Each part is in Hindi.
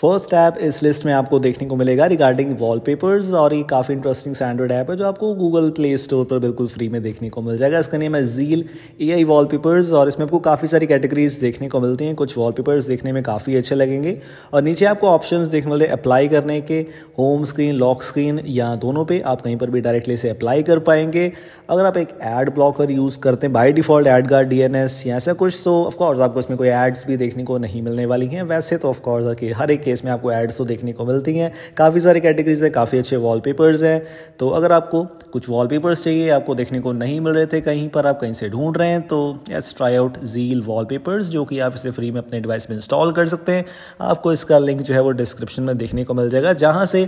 फर्स्ट ऐप इस लिस्ट में आपको देखने को मिलेगा रिगार्डिंग वॉलपेपर्स और ये काफ़ी इंटरेस्टिंग स्टैंडर्ड ऐप है जो आपको गूगल प्ले स्टोर पर बिल्कुल फ्री में देखने को मिल जाएगा इसका नेम है जील ए आई वॉलपेपर्स और इसमें आपको काफ़ी सारी कैटेगरीज देखने को मिलती हैं कुछ वॉलपेपर्स देखने में काफ़ी अच्छे लगेंगे और नीचे आपको ऑप्शन देखने मिले अप्लाई करने के होम स्क्रीन लॉक स्क्रीन या दोनों पर आप कहीं पर भी डायरेक्टली इसे अप्लाई कर पाएंगे अगर आप एक एड ब्लॉकर यूज़ करते हैं by default AdGuard D N S या ऐसा कुछ तो ऑफकोर्स आपको इसमें कोई एड्स भी देखने को नहीं मिलने वाली हैं वैसे तो ऑफकोर्स हर एक केस में आपको एड्स तो देखने को मिलती हैं काफ़ी सारी कैटेगरीज हैं काफ़ी अच्छे वॉलपेपर्स हैं तो अगर आपको कुछ वॉलपेपर्स चाहिए आपको देखने को नहीं मिल रहे थे कहीं पर आप कहीं से ढूंढ रहे हैं तो यस ट्राई आउट जील वॉलपेपर्स जो कि आप इसे फ्री में अपने डिवाइस में इंस्टॉल कर सकते हैं आपको इसका लिंक जो है वो डिस्क्रिप्शन में देखने को मिल जाएगा जहाँ से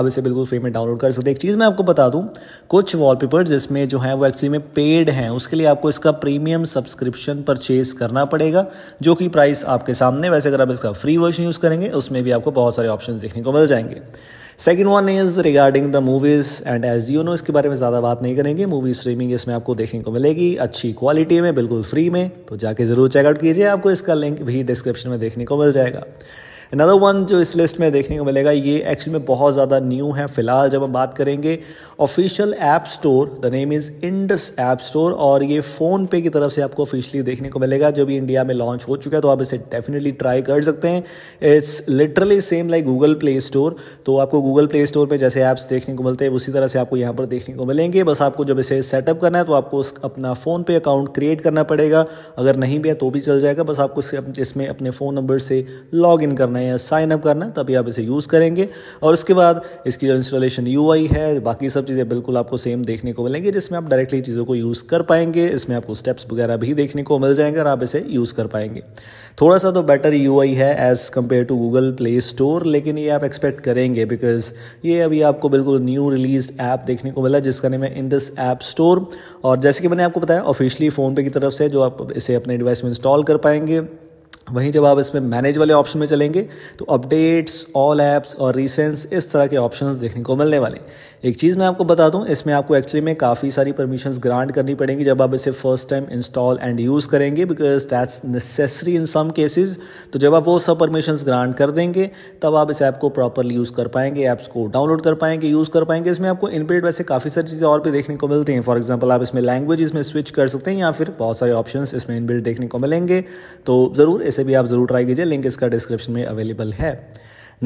आप इसे बिल्कुल फ्री में डाउनलोड कर सकते हैं एक चीज़ मैं आपको बता दूँ कुछ वॉलपेपर्स जिसमें जो हैं वो एक्चुअली में पेड हैं उसके लिए आपको इसका प्रीमियम सब्सक्रिप्शन परचेज करना पड़ेगा जो कि प्राइस आपके सामने वैसे अगर आप इसका फ्री वर्जन यूज़ करेंगे उसमें भी आपको बहुत सारे ऑप्शन देखने को मिल जाएंगे second one is regarding the movies and as you know इसके बारे में ज़्यादा बात नहीं करेंगे मूवी स्ट्रीमिंग इसमें आपको देखने को मिलेगी अच्छी क्वालिटी में बिल्कुल फ्री में तो जाके ज़रूर चेकआउट कीजिए आपको इसका लिंक भी डिस्क्रिप्शन में देखने को मिल जाएगा अनदर वन जो इस लिस्ट में देखने को मिलेगा ये एक्चुअली में बहुत ज़्यादा न्यू है फिलहाल जब हम बात करेंगे official app store the name is Indus app store और ये फ़ोन पे की तरफ से आपको ऑफिशियली देखने को मिलेगा जब इंडिया में लॉन्च हो चुका है तो आप इसे डेफिनेटली ट्राई कर सकते हैं it's literally same like Google Play Store तो आपको गूगल प्ले स्टोर पर जैसे ऐप्स देखने को मिलते हैं उसी तरह से आपको यहाँ पर देखने को मिलेंगे बस आपको जब इसे सेटअप करना है तो आपको अपना फ़ोन पे अकाउंट क्रिएट करना पड़ेगा अगर नहीं भी है तो भी चल जाएगा बस आपको इसमें अपने फ़ोन नंबर से लॉग इन करना है है साइन अप करना है तभी आप इसे यूज़ करेंगे और उसके बाद इसकी जो इंस्टॉलेशन यू है बाकी सब चीज़ें बिल्कुल आपको सेम देखने को मिलेंगी जिसमें आप डायरेक्टली चीज़ों को यूज़ कर पाएंगे इसमें आपको स्टेप्स वगैरह भी देखने को मिल जाएंगे और आप इसे यूज़ कर पाएंगे थोड़ा सा तो बेटर यू है as compare to Google Play Store लेकिन ये आप एक्सपेक्ट करेंगे बिकॉज ये अभी आपको बिल्कुल न्यू रिलीज ऐप देखने को मिला जिसका नाम है इंडस ऐप स्टोर और जैसे कि मैंने आपको बताया ऑफिशियली फ़ोन पे की तरफ से जो आप इसे अपने डिवाइस में इंस्टॉल कर पाएंगे वहीं जब आप इसमें मैनेज वाले ऑप्शन में चलेंगे तो अपडेट्स ऑल ऐप्स और रिसेंस इस तरह के ऑप्शंस देखने को मिलने वाले एक चीज़ मैं आपको बता दूं इसमें आपको एक्चुअली में काफ़ी सारी परमिशंस ग्रांट करनी पड़ेंगी जब आप इसे first time install and use करेंगे because that's necessary in some cases तो जब आप वो सब परमिशन ग्रांट कर देंगे तब आप इस ऐप को प्रॉपरली यूज़ कर पाएंगे ऐप्स को डाउनलोड कर पाएंगे यूज़ कर पाएंगे इसमें आपको इनबिल्ट वैसे काफ़ी सारी चीज़ें और भी देखने को मिलती हैं फॉर एग्जाम्पल आप इसमें लैंग्वेज इसमें स्विच कर सकते हैं या फिर बहुत सारे ऑप्शन इसमें इनबिल्ट देखने को मिलेंगे तो ज़रूर इसे भी आप ज़रूर ट्राई कीजिए लिंक इसका डिस्क्रिप्शन में अवेलेबल है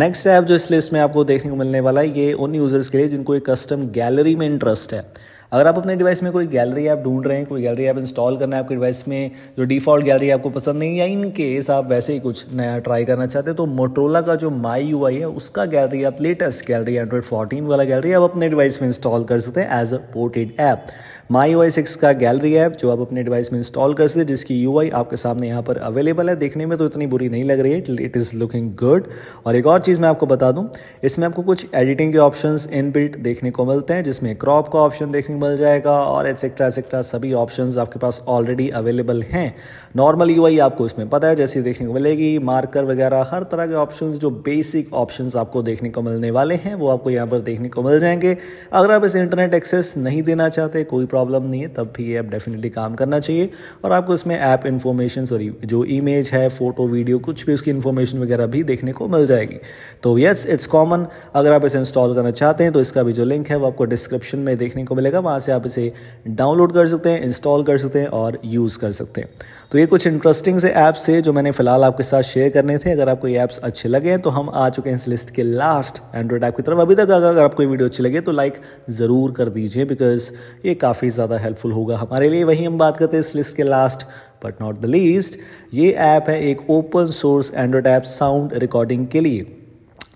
नेक्स्ट ऐप जो इस लिस्ट में आपको देखने को मिलने वाला है ये उन यूज़र्स के लिए जिनको एक कस्टम गैलरी में इंटरेस्ट है अगर आप अपने डिवाइस में कोई गैलरी ऐप ढूंढ रहे हैं कोई गैलरी ऐप इंस्टॉल करना है आपके डिवाइस में जो डिफॉल्ट गैलरी आपको पसंद नहीं या इन केस आप वैसे ही कुछ नया ट्राई करना चाहते हैं तो मोटरोला का जो माई यू है उसका gallery app latest gallery Android fourteen वाला गैलरी आप अपने डिवाइस में इंस्टॉल कर सकते हैं as a ported app MIUI six का गैलरी ऐप जो आप अपने डिवाइस में इंस्टॉल कर सकते हैं जिसकी यू आपके सामने यहाँ पर अवेलेबल है देखने में तो इतनी बुरी नहीं लग रही है इट इज़ लुकिंग गुड और एक और चीज़ मैं आपको बता दूँ इसमें आपको कुछ एडिटिंग के ऑप्शन इन देखने को मिलते हैं जिसमें क्रॉप का ऑप्शन देखने सेटिंग मिल जाएगा और एक्सेट्रा एक्सेट्रा सभी ऑप्शन आपके पास ऑलरेडी अवेलेबल हैं नॉर्मल यूआई आपको इसमें पता है जैसे देखने को मिलेगी मार्कर वगैरह हर तरह के ऑप्शन जो बेसिक ऑप्शन आपको देखने को मिलने वाले हैं वो आपको यहाँ पर देखने को मिल जाएंगे अगर आप इसे इंटरनेट एक्सेस नहीं देना चाहते कोई प्रॉब्लम नहीं है तब भी ये ऐप डेफिनेटली काम करना चाहिए और आपको इसमें ऐप इन्फॉर्मेशन सॉरी जो इमेज है फोटो वीडियो कुछ भी उसकी इन्फॉर्मेशन वगैरह भी देखने को मिल जाएगी तो येस इट्स कॉमन अगर आप इसे इंस्टॉल करना चाहते हैं तो इसका भी जो लिंक है वो आपको डिस्क्रिप्शन में देखने को मिलेगा वहाँ से आप इसे डाउनलोड कर सकते हैं इंस्टॉल कर सकते हैं और यूज़ कर सकते हैं तो ये कुछ इंटरेस्टिंग से ऐप्स थे जो मैंने फ़िलहाल आपके साथ शेयर करने थे अगर आपको ये ऐप्स अच्छे लगे हैं तो हम आ चुके हैं इस लिस्ट के लास्ट एंड्रॉयड ऐप की तरफ अभी तक अगर आपको ये वीडियो अच्छी लगे तो लाइक ज़रूर कर दीजिए बिकॉज ये काफ़ी ज़्यादा हेल्पफुल होगा हमारे लिए वही हम बात करते हैं इस लिस्ट के last but not the least ये ऐप है एक open source Android app sound recording के लिए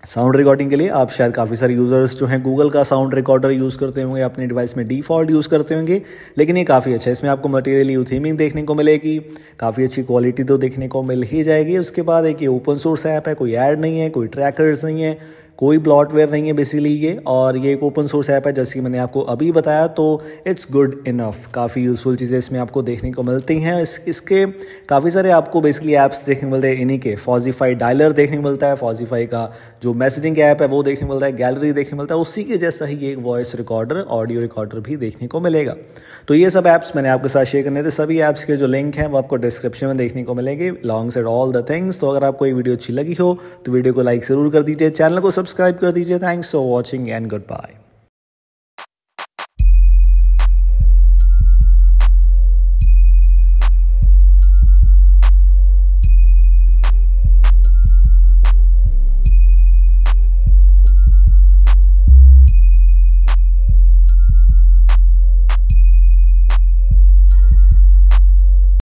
साउंड रिकॉर्डिंग के लिए आप शायद काफ़ी सारे यूज़र्स जो हैं गूगल का साउंड रिकॉर्डर यूज़ करते होंगे अपने डिवाइस में डिफ़ॉल्ट यूज़ करते होंगे लेकिन ये काफ़ी अच्छा है इसमें आपको मटेरियल यू थीमिंग देखने को मिलेगी काफ़ी अच्छी क्वालिटी तो देखने को मिल ही जाएगी उसके बाद एक ये ओपन सोर्स ऐप है कोई ऐड नहीं है कोई ट्रैकर्स नहीं है कोई ब्लॉटवेयर नहीं है बेसिकली ये और ये एक ओपन सोर्स ऐप है जैसे कि मैंने आपको अभी बताया तो इट्स गुड इनफ काफ़ी यूज़फुल चीज़ें इसमें आपको देखने को मिलती हैं इस, इसके काफ़ी सारे आपको बेसिकली ऐप्स देखने को मिलते हैं इन्हीं के फॉजीफाई डायलर देखने को मिलता है फॉजीफाई का जो मैसेजिंग ऐप है वो देखने को मिलता है गैलरी देखने को मिलता है उसी के जैसा ही एक वॉइस रिकॉर्डर ऑडियो रिकॉर्डर भी देखने को मिलेगा तो ये सब ऐप्स मैंने आपके साथ शेयर करने थे सभी ऐप्स के जो लिंक हैं वो आपको डिस्क्रिप्शन में देखने को मिलेंगे long said all the things तो अगर आपको ये वीडियो अच्छी लगी हो तो वीडियो को लाइक ज़रूर कर दीजिए चैनल को सब्सक्राइब कर दीजिए thanks for watching and good bye